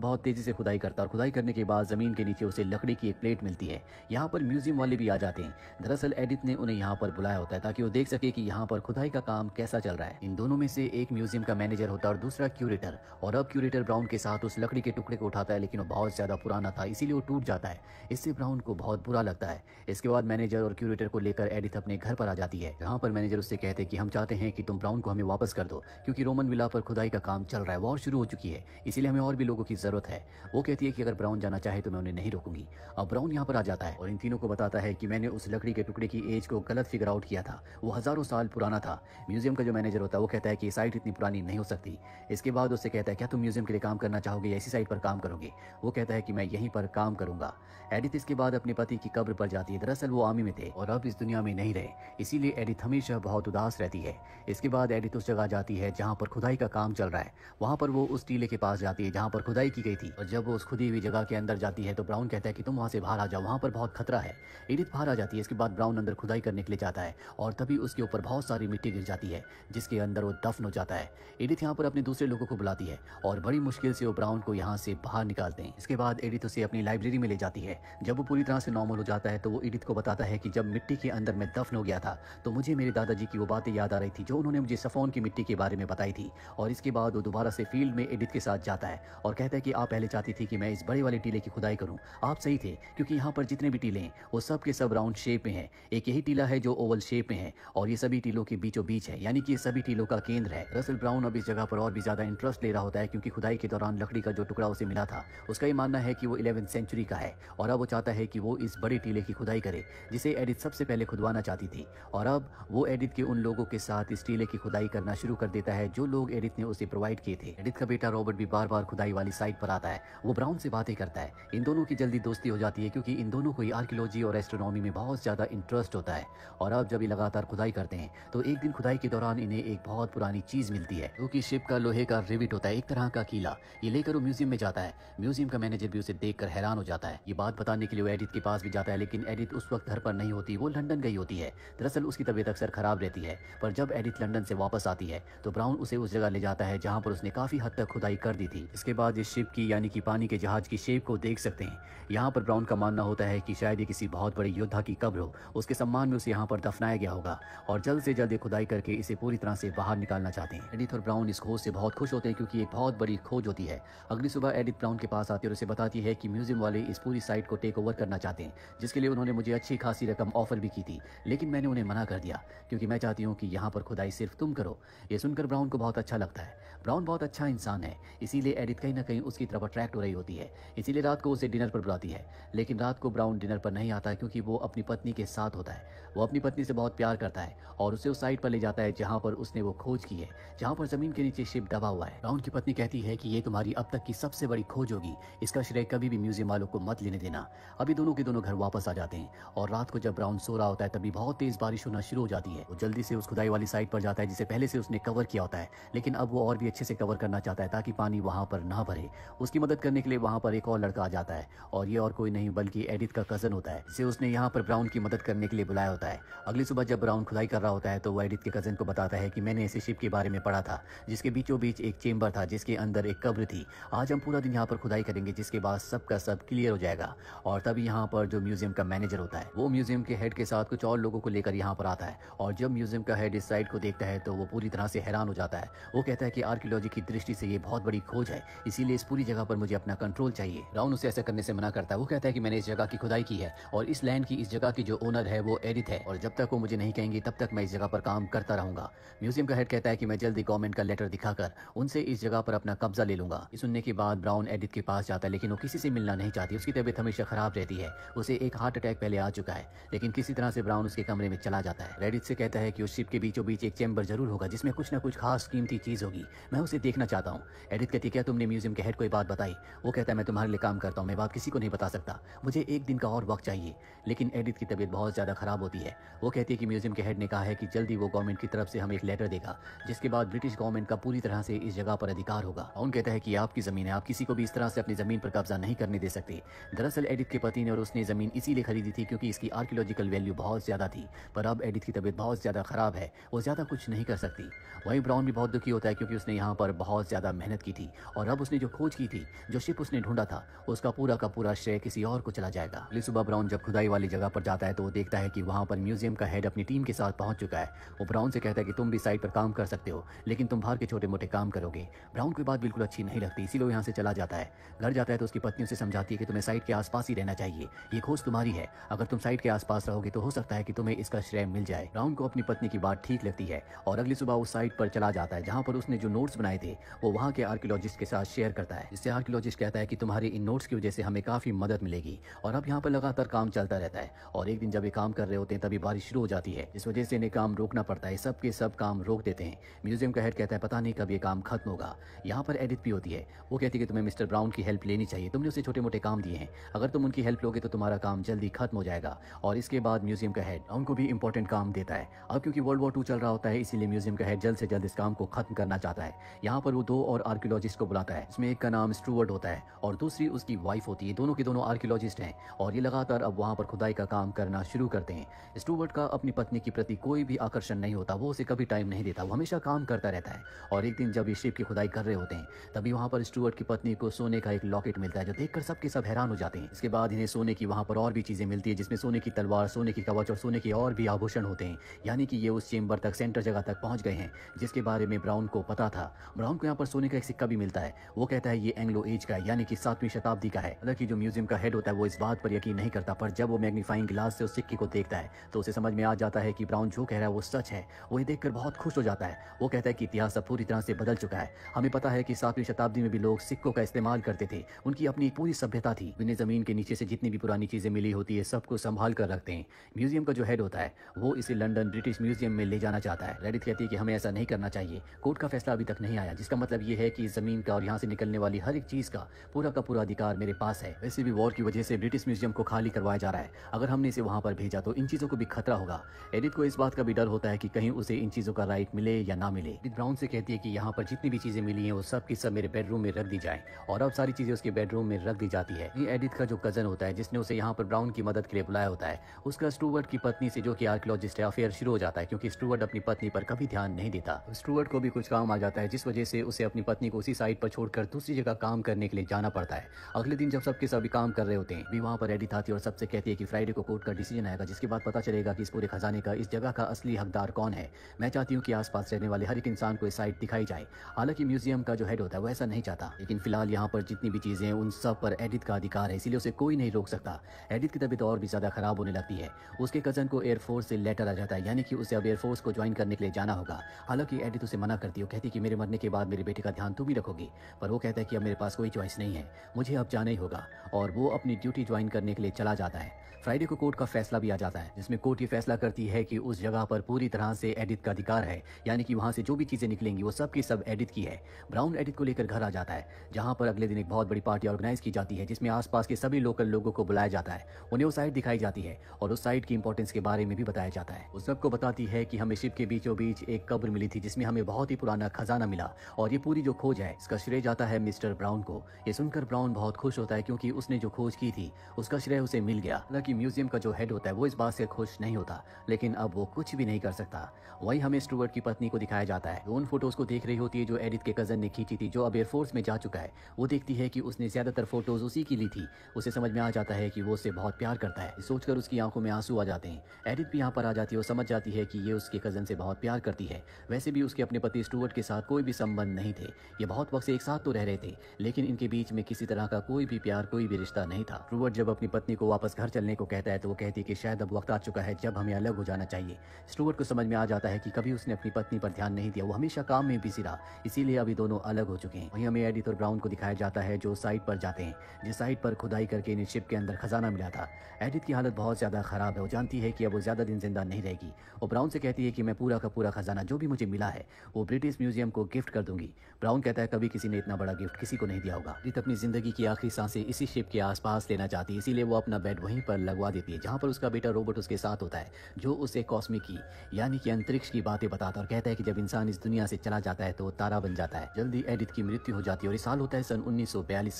बहुत तेज़ी से खुदाई करता है और खुदाई करने के बाद ज़मीन के नीचे उसे लकड़ी की एक प्लेट मिलती है यहाँ पर म्यूजियम वाले भी आ जाते हैं दरअसल एडिथ ने उन्हें यहाँ पर बुलाया होता है ताकि वो देख सके कि यहाँ पर खुदाई का काम कैसा चल रहा है इन दोनों में से एक म्यूजियम का मैनेजर होता है और दूसरा क्यूरेटर और अब क्यूरेटर ब्राउन के साथ उस लकड़ी के टुकड़े को उठाता है लेकिन वो बहुत ज़्यादा पुराना था इसीलिए वो टूट जाता है इससे ब्राउन को बहुत बुरा लगता है इसके बाद मैनेजर और क्यूरेटर को लेकर एडिथ अपने घर पर आ जाती है यहाँ पर मैनेजर उससे कहते हैं कि हम चाहते हैं कि तुम ब्राउन को हमें वापस कर दो क्योंकि रोमन विला पर खुदाई का काम चल रहा है वॉर शुरू हो चुकी है इसीलिए हमें और भी लोगों की ज़रूरत है वो कहती है कि अगर ब्राउन जाना चाहे तो मैं उन्हें नहीं रोकूंगी अब ब्राउन यहाँ पर आ जाता है और इन तीनों को बताता है कि मैंने उस लकड़ी के टुकड़े की एज को गलत फिगर आउट किया था वो हज़ारों साल पुराना था म्यूजियम का जो मैनेजर होता है वो कहता है कि साइट इतनी पुरानी नहीं हो सकती इसके बाद उससे कहता है क्या तुम म्यूजियम के लिए काम करना चाहोगे या इसी साइट पर काम करोगे वो कहता है कि मैं यहीं पर काम करूंगा एडिथ इसके बाद अपने पति की कब्र पर जाती है दरअसल वो आर्मी में थे और अब इस दुनिया में नहीं रहे इसीलिए एडिथ हमेशा बहुत उदास रहती है इसके बाद एडिथ उस जगह जाती है जहाँ पर खुदाई का काम चल रहा है वहाँ पर वो उस टीले के पास जाती है जहाँ पर खुदाई की गई थी और जब वो उस खुदी हुई जगह के अंदर जाती है तो ब्राउन कहता है कि तुम वहाँ से बाहर आ जाओ वहाँ पर बहुत खतरा है एडिथ बाहर आ जाती है इसके बाद ब्राउन अंदर खुदाई करने के लिए जाता है और तभी उसके ऊपर बहुत सारी मिट्टी गिर जाती है जिसके अंदर वो दफन हो जाता है एडिथ यहाँ पर अपने दूसरे लोगों को बुलाती है और बड़ी मुश्किल से वो ब्राउन को यहाँ से बाहर निकालते हैं इसके बाद एडिथ उसे अपनी लाइब्रेरी में ले जाती है जब वो पूरी तरह से नॉर्मल हो जाता है तो वो एडिथ को बताता है कि जब मिट्टी के अंदर मैं दफन हो गया था तो मुझे मेरे दादाजी की वो बातें याद आ रही थी जो उन्होंने मुझे सफोन की मिट्टी के बारे में बताई थी और इसके बाद वो दोबारा से फील्ड में एडिथ के साथ जाता है और कहता है कि आप पहले चाहती थी कि मैं इस बड़े वाले टीले की खुदाई करूं आप सही थे क्योंकि यहाँ पर जितने भी टीले हैं वो सब के सब राउंड शेप में हैं एक यही टीला है जो ओवल शेप में है और ये सभी टीलों के बीचों बीच है यानी कि ये सभी टीलों का केंद्र है रसल ब्राउन अब इस जगह पर और भी ज्यादा इंटरेस्ट ले रहा होता है क्योंकि खुदाई के दौरान लकड़ी का जो टुकड़ा उसे मिला था उसका ये मानना है कि वो इलेवन सेंचुरी का है और अब वो चाहता है कि वो इस बड़े टीले की खुदाई करे जिसे एडिथ सबसे पहले खुदवाना चाहती थी और अब वो एडिथ के उन लोगों के साथ इस टीले की खुदाई करना शुरू कर देता है जो लोग एडिथ ने उसे प्रोवाइड किए थे एडिथ का बेटा रॉबर्ट भी बार बार खुदाई वाली साइट हाइट पर आता है वो ब्राउन से बातें करता है इन दोनों की जल्दी दोस्ती हो जाती है क्योंकि इन दोनों को ही आर्कियोलॉजी और एस्ट्रोनॉमी में बहुत ज़्यादा इंटरेस्ट होता है और अब जब ये लगातार खुदाई करते हैं तो एक दिन खुदाई के दौरान इन्हें एक बहुत पुरानी चीज़ मिलती है क्योंकि शिप का लोहे का रिविट होता है एक तरह का कीला ये लेकर वो म्यूजियम में जाता है म्यूजियम का मैनेजर भी उसे देख हैरान हो जाता है ये बात बताने के लिए वो एडिथ के पास भी जाता है लेकिन एडिथ उस वक्त घर पर नहीं होती वो लंदन गई होती है दरअसल उसकी तबीयत अक्सर खराब रहती है पर जब एडिथ लंदन से वापस आती है तो ब्राउन उसे उस जगह ले जाता है जहाँ पर उसने काफी हद तक खुदाई कर दी थी इसके बाद इस शिप शेप की यानी कि पानी के जहाज की शेप को देख सकते हैं यहाँ पर ब्राउन का मानना होता है कि शायद ये किसी बहुत बड़े योद्धा की कब्र हो उसके सम्मान में उसे यहाँ पर दफनाया गया होगा और जल्द से जल्द खुदाई करके इसे पूरी तरह से बाहर निकालना चाहते हैं एडिथ और ब्राउन इस खोज से बहुत खुश होते हैं क्योंकि एक बहुत बड़ी खोज होती है अगली सुबह एडिथ ब्राउन के पास आती है और उसे बताती है कि म्यूजियम वाले इस पूरी साइट को टेक ओवर करना चाहते हैं जिसके लिए उन्होंने मुझे अच्छी खासी रकम ऑफर भी की थी लेकिन मैंने उन्हें मना कर दिया क्योंकि मैं चाहती हूँ कि यहाँ पर खुदाई सिर्फ तुम करो ये सुनकर ब्राउन को बहुत अच्छा लगता है ब्राउन बहुत अच्छा इंसान है इसीलिए एडिथ कहीं ना कहीं उस उसकी तरफ अट्रैक्ट हो रही होती है इसीलिए रात को उसे डिनर पर बुलाती है लेकिन रात को ब्राउन डिनर पर नहीं आता क्योंकि वो अपनी पत्नी के साथ होता है वो अपनी पत्नी से बहुत प्यार करता है और उसे उस साइड पर ले जाता है जहाँ पर उसने वो खोज की है जहाँ पर जमीन के नीचे शिप दबा हुआ है ब्राउन की पत्नी कहती है कि ये तुम्हारी अब तक की सबसे बड़ी खोज होगी इसका श्रेय कभी भी म्यूजियम वालों को मत लेने देना अभी दोनों के दोनों घर वापस आ जाते हैं और रात को जब ब्राउन सो रहा होता है तभी बहुत तेज बारिश होना शुरू हो जाती है वो जल्दी से उस खुदाई वाली साइड पर जाता है जिसे पहले से उसने कवर किया होता है लेकिन अब वो और भी अच्छे से कवर करना चाहता है ताकि पानी वहां पर ना भरे उसकी मदद करने के लिए वहाँ पर एक और लड़का आ जाता है और ये और कोई नहीं बल्कि एडिथ का कजन होता है जिसे उसने यहाँ पर ब्राउन की मदद करने के लिए बुलाया होता है अगली सुबह जब ब्राउन खुदाई कर रहा होता है तो वो एडिथ के कजन को बताता है कि मैंने इसी शिप के बारे में पढ़ा था जिसके बीचों बीच एक चेम्बर था जिसके अंदर एक कब्र थी आज हम पूरा दिन यहाँ पर खुदाई करेंगे जिसके बाद सब का सब क्लियर हो जाएगा और तभी यहाँ पर जो म्यूजियम का मैनेजर होता है वो म्यूजियम के हेड के साथ कुछ और लोगों को लेकर यहाँ पर आता है और जब म्यूजियम का हेड इस साइड को देखता है तो वो पूरी तरह से हैरान हो जाता है वो कहता है कि आर्कियोलॉजी की दृष्टि से ये बहुत बड़ी खोज है इसीलिए इस पूरी जगह पर मुझे अपना कंट्रोल चाहिए राउन उसे ऐसा करने से मना करता है वो कहता है कि मैंने इस जगह की खुदाई की है और इस लैंड की इस जगह की जो ओनर है वो एडिट है और जब तक वो मुझे नहीं कहेंगी तब तक मैं इस जगह पर काम करता रहूंगा म्यूजियम का हेड कहता है कि मैं जल्दी गवर्नमेंट का लेटर दिखाकर उनसे इस जगह पर अपना कब्जा ले लूंगा इस सुनने के बाद ब्राउन एडिथ के पास जाता है लेकिन वो किसी से मिलना नहीं चाहती उसकी तबीयत हमेशा खराब रहती है उसे एक हार्ट अटैक पहले आ चुका है लेकिन किसी तरह से ब्राउन उसके कमरे में चला जाता है रेडिथ से कहता है कि उस शिप के बीचों बीच एक चैम्बर जरूर होगा जिसमें कुछ ना कुछ खास कीमती चीज होगी मैं उसे देखना चाहता हूँ एडिथ कहती क्या तुमने म्यूजियम के हेड को ये बात बताई वो कहता है मैं तुम्हारे लिए काम करता हूँ मैं बात किसी को नहीं बता सकता मुझे एक दिन का और वक्त चाहिए लेकिन एडिथ की तबीयत बहुत ज़्यादा ख़राब होती है वो कहती है कि म्यूज़ियम के हेड ने कहा है कि जल्दी वो गवर्नमेंट की तरफ से हमें एक लेटर देगा जिसके बाद ब्रिटिश गवर्नमेंट का पूरी तरह से इस जगह पर अधिकार होगा उन कहता है कि आपकी ज़मीन है आप किसी को भी इस तरह से अपनी ज़मीन पर कब्जा नहीं करने दे सकते दरअसल एडिथ के पति ने और उसने ज़मीन इसीलिए खरीदी थी क्योंकि इसकी आर्कियोलॉजिकल वैल्यू बहुत ज़्यादा थी पर अब एडिथ की तबीयत बहुत ज़्यादा ख़राब है वो ज़्यादा कुछ नहीं कर सकती वहीं ब्राउन भी बहुत दुखी होता है क्योंकि उसने यहाँ पर बहुत ज़्यादा मेहनत की थी और अब उसने जो खो खोज की थी जो शिप उसने ढूंढा था उसका पूरा का पूरा श्रेय किसी और को चला जाएगा अगली सुबह ब्राउन जब खुदाई वाली जगह पर जाता है तो वो देखता है कि वहाँ पर म्यूजियम का हेड अपनी टीम के साथ पहुंच चुका है वो ब्राउन से कहता है कि तुम भी साइट पर काम कर सकते हो लेकिन तुम बाहर के छोटे मोटे काम करोगे ब्राउन की बात बिल्कुल अच्छी नहीं लगती इसीलिए यहाँ से चला जाता है घर जाता है तो उसकी पत्नी से समझाती है कि तुम्हें साइट के आसपास ही रहना चाहिए ये खोज तुम्हारी है अगर तुम साइट के आसपास रहोगे तो हो सकता है कि तुम्हें इसका श्रेय मिल जाए ब्राउन को अपनी पत्नी की बात ठीक लगती है और अगली सुबह उस साइट पर चला जाता है जहाँ पर उसने जो नोट्स बनाए थे वो वहाँ के आर्कियोलॉजिस्ट के साथ शेयर करता है जाता है जिससे आर्कियोलॉजिस्ट कहता है कि तुम्हारे इन नोट्स की वजह से हमें काफी मदद मिलेगी और अब यहाँ पर लगातार काम चलता रहता है और एक दिन जब ये काम कर रहे होते हैं तभी बारिश शुरू हो जाती है इस वजह से इन्हें काम रोकना पड़ता है सबके सब काम रोक देते हैं म्यूजियम का हेड कहता है पता नहीं कब ये काम खत्म होगा यहाँ पर एडिट भी होती है वो कहती है कि तुम्हें मिस्टर ब्राउन की हेल्प लेनी चाहिए तुमने उसे छोटे मोटे काम दिए हैं अगर तुम उनकी हेल्प लोगे तो तुम्हारा काम जल्दी खत्म हो जाएगा और इसके बाद म्यूजियम का हेड उनको भी इंपॉर्टेंट काम देता है अब क्योंकि वर्ल्ड वॉर टू चल रहा होता है इसीलिए म्यूजियम का हेड जल्द से जल्द इस काम को खत्म करना चाहता है यहाँ पर वो दो और आर्कियोलॉजिस्ट को बुलाता है इसमें एक का नाम स्टूवर्ट होता है और दूसरी उसकी वाइफ होती है दोनों के दोनों आर्कियोलॉजिस्ट हैं और ये लगातार अब वहाँ पर खुदाई का काम करना शुरू करते हैं स्टूवर्ट का अपनी पत्नी के प्रति कोई भी आकर्षण नहीं होता वो उसे कभी टाइम नहीं देता वो हमेशा काम करता रहता है और एक दिन जब ये शिप की खुदाई कर रहे होते हैं तभी वहाँ पर स्टूवर्ट की पत्नी को सोने का एक लॉकेट मिलता है जो देखकर सबके सब हैरान हो जाते हैं इसके बाद इन्हें सोने की वहाँ पर और भी चीज़ें मिलती है जिसमें सोने की तलवार सोने की कवच और सोने के और भी आभूषण होते हैं यानी कि ये उस चेंबर तक सेंटर जगह तक पहुँच गए हैं जिसके बारे में ब्राउन को पता था ब्राउन को यहाँ पर सोने का एक सिक्का भी मिलता है वो कहता है है ये एंग्लो एज का यानी कि सातवीं शताब्दी का है हालांकि जो म्यूजियम का हेड होता है वो इस बात पर यकीन नहीं करता पर जब वो मैग्नीफाइंग ग्लास से उस सिक्के को देखता है तो उसे समझ में आ जाता है कि ब्राउन जो कह रहा है वो सच है वो ये देखकर बहुत खुश हो जाता है वो कहता है कि इतिहास अब पूरी तरह से बदल चुका है हमें पता है कि सातवीं शताब्दी में भी लोग सिक्कों का इस्तेमाल करते थे उनकी अपनी पूरी सभ्यता थी उन्हें जमीन के नीचे से जितनी भी पुरानी चीजें मिली होती है सबको संभाल कर रखते हैं म्यूजियम का जो हेड होता है वो इसे लंदन ब्रिटिश म्यूजियम में ले जाना चाहता है रेडित कहती है कि हमें ऐसा नहीं करना चाहिए कोर्ट का फैसला अभी तक नहीं आया जिसका मतलब ये है कि जमीन का और यहाँ से निकलने वाली हर एक चीज़ का पूरा का पूरा अधिकार मेरे पास है वैसे भी वॉर की वजह से ब्रिटिश म्यूजियम को खाली करवाया जा रहा है अगर हमने इसे वहाँ पर भेजा तो इन चीज़ों को भी खतरा होगा एडिट को इस बात का भी डर होता है कि कहीं उसे इन चीज़ों का राइट मिले या ना मिले एडिट ब्राउन से कहती है कि यहाँ पर जितनी भी चीज़ें मिली है वो सब की सब मेरे बेडरूम में रख दी जाए और अब सारी चीज़ें उसके बेडरूम में रख दी जाती है एडिट का जो कजन होता है जिसने उसे यहाँ पर ब्राउन की मदद के लिए बुलाया होता है उसका स्टूवर्ट की पत्नी से जो की आर्कोलॉजिस्ट है अफेयर शुरू हो जाता है क्योंकि स्टूवर्ट अपनी पत्नी पर कभी ध्यान नहीं देता स्टूवर्ट को भी कुछ काम आ जाता है जिस वजह से उसे अपनी पत्नी को उसी साइड पर छोड़कर दूसरी जगह काम करने के लिए जाना पड़ता है अगले दिन जब सबके सभी काम कर रहे होते हैं भी वहाँ पर रेडी था और सबसे कहती है कि फ्राइडे को कोर्ट का डिसीजन आएगा जिसके बाद पता चलेगा कि इस पूरे खजाने का इस जगह का असली हकदार कौन है मैं चाहती हूँ कि आसपास रहने वाले हर एक इंसान को साइट दिखाई जाए हालांकि म्यूजियम का जो हेड होता है वो ऐसा नहीं चाहता लेकिन फिलहाल यहाँ पर जितनी भी चीजें उन सब पर एडिट का अधिकार है इसीलिए उसे कोई नहीं रोक सकता एडिट की तबीयत और भी ज्यादा खराब होने लगती है उसके कजन को एयरफोर्स से लेटर आ जाता है यानी कि उसे अब एयरफोर्स को ज्वाइन करने के लिए जाना होगा हालांकि एडिट उसे मना करती है कहती कि मेरे मरने के बाद मेरे बेटे का ध्यान तुम ही रखोगी पर वो कहती कहता है कि अब मेरे पास कोई चॉइस नहीं है मुझे अब जाना ही होगा और वो अपनी ड्यूटी ज्वाइन करने के लिए चला जाता है फ्राइडे को कोर्ट का फैसला भी आ जाता है जिसमें कोर्ट ये फैसला करती है कि उस जगह पर पूरी तरह से एडिट का अधिकार है यानी कि वहाँ से जो भी चीज़ें निकलेंगी वो सब की सब एडिट की है ब्राउन एडिट को लेकर घर आ जाता है जहाँ पर अगले दिन एक बहुत बड़ी पार्टी ऑर्गेनाइज की जाती है जिसमें आसपास के सभी लोकल लोगों को बुलाया जाता है उन्हें वो साइड दिखाई जाती है और उस साइड की इंपॉर्टेंस के बारे में भी बताया जाता है उस सबको बताती है कि हमें शिप के बीचों बीच एक कब्र मिली थी जिसमें हमें बहुत ही पुराना खजाना मिला और ये पूरी जो खोज है इसका श्रेय जाता है मिस्टर ब्राउन को ये सुनकर ब्राउन बहुत खुश होता है क्योंकि उसने जो खोज की थी उसका श्रेय उसे मिल गया हालांकि म्यूजियम का जो हेड होता है वो इस बात से खुश नहीं होता लेकिन अब वो कुछ भी नहीं कर सकता वही हमें स्टूवर्ट की पत्नी को दिखाया जाता है उन फोटोज को देख रही होती है जो एडिथ के कजन ने खींची थी जो अब एयरफोर्स में जा चुका है वो देखती है कि उसने ज्यादातर फोटोज उसी की ली थी उसे समझ में आ जाता है कि वो उसे बहुत प्यार करता है सोचकर उसकी आंखों में आंसू आ जाते हैं एडिथ भी यहाँ पर आ जाती है और समझ जाती है कि ये उसके कजन से बहुत प्यार करती है वैसे भी उसके अपने पति स्टूवर्ट के साथ कोई भी संबंध नहीं थे ये बहुत वक्त से एक साथ तो रह रहे गए थे लेकिन इनके बीच में किसी तरह का कोई भी प्यार कोई भी रिश्ता नहीं था रूवर्ट जब अपनी पत्नी को वापस घर चलने को कहता है तो वो कहती है कि शायद अब वक्त आ चुका है जब हमें अलग हो जाना चाहिए स्टूवर्ट को समझ में आ जाता है कि कभी उसने अपनी पत्नी पर ध्यान नहीं दिया वो हमेशा काम में बिजी रहा इसीलिए अभी दोनों अलग हो चुके हैं वहीं हमें एडिट और ब्राउन को दिखाया जाता है जो साइट पर जाते हैं जिस साइट पर खुदाई करके इन्हें शिप के अंदर खजाना मिला था एडिट की हालत बहुत ज्यादा खराब है वो जानती है कि अब वो ज्यादा दिन जिंदा नहीं रहेगी और ब्राउन से कहती है कि मैं पूरा का पूरा खजाना जो भी मुझे मिला है वो ब्रिटिश म्यूजियम को गिफ्ट कर दूंगी ब्राउन कहता है कभी किसी ने इतना बड़ा गिफ्ट किसी को नहीं दिया होगा रीत अपनी जिंदगी की आखिरी सांसें इसी शिप के आसपास लेना चाहती है इसीलिए वो अपना बेड वहीं पर लगवा देती है जहाँ पर उसका बेटा रोबोट उसके साथ होता है जो उसे कॉस्मिक कॉस्मिकी यानी कि अंतरिक्ष की बातें बताता और कहता है कि जब इंसान इस दुनिया से चला जाता है तो तारा बन जाता है जल्दी एडिथ की मृत्यु हो जाती है और इस साल होता है सन उन्नीस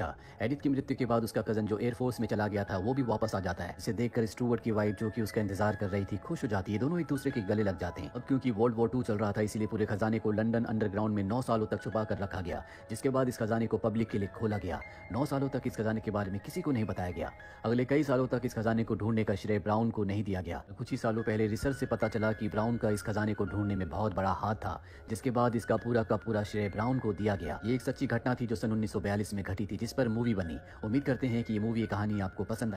का एडिथ की मृत्यु के बाद उसका कजन जो एयरफोर्स में चला गया था वो भी वापस आ जाता है इसे देखकर स्टूवर्ट की वाइफ जो की उसका इंतजार कर रही थी खुश हो जाती है दोनों एक दूसरे के गले लग जाते हैं अब क्योंकि वर्ल्ड वॉर टू चल रहा था इसलिए पूरे खजाने को लंडन अंडरग्राउंड में नौ सालों तक छुपा कर रखा गया जिसके बाद इसका खजाने को पब्लिक के लिए खोला गया नौ सालों तक इस खजाने के बारे में किसी को नहीं बताया गया अगले कई सालों तक इस खजाने को ढूंढने का श्रेय ब्राउन को नहीं दिया गया कुछ ही सालों पहले रिसर्च से पता चला कि ब्राउन का इस खजाने को ढूंढने में बहुत बड़ा हाथ था जिसके बाद इसका पूरा का पूरा श्रेय ब्राउन को दिया गया ये एक सच्ची घटना थी जो सन उन्नीस में घटी थी जिस पर मूवी बनी उम्मीद करते हैं की ये मूवी कहानी आपको पसंद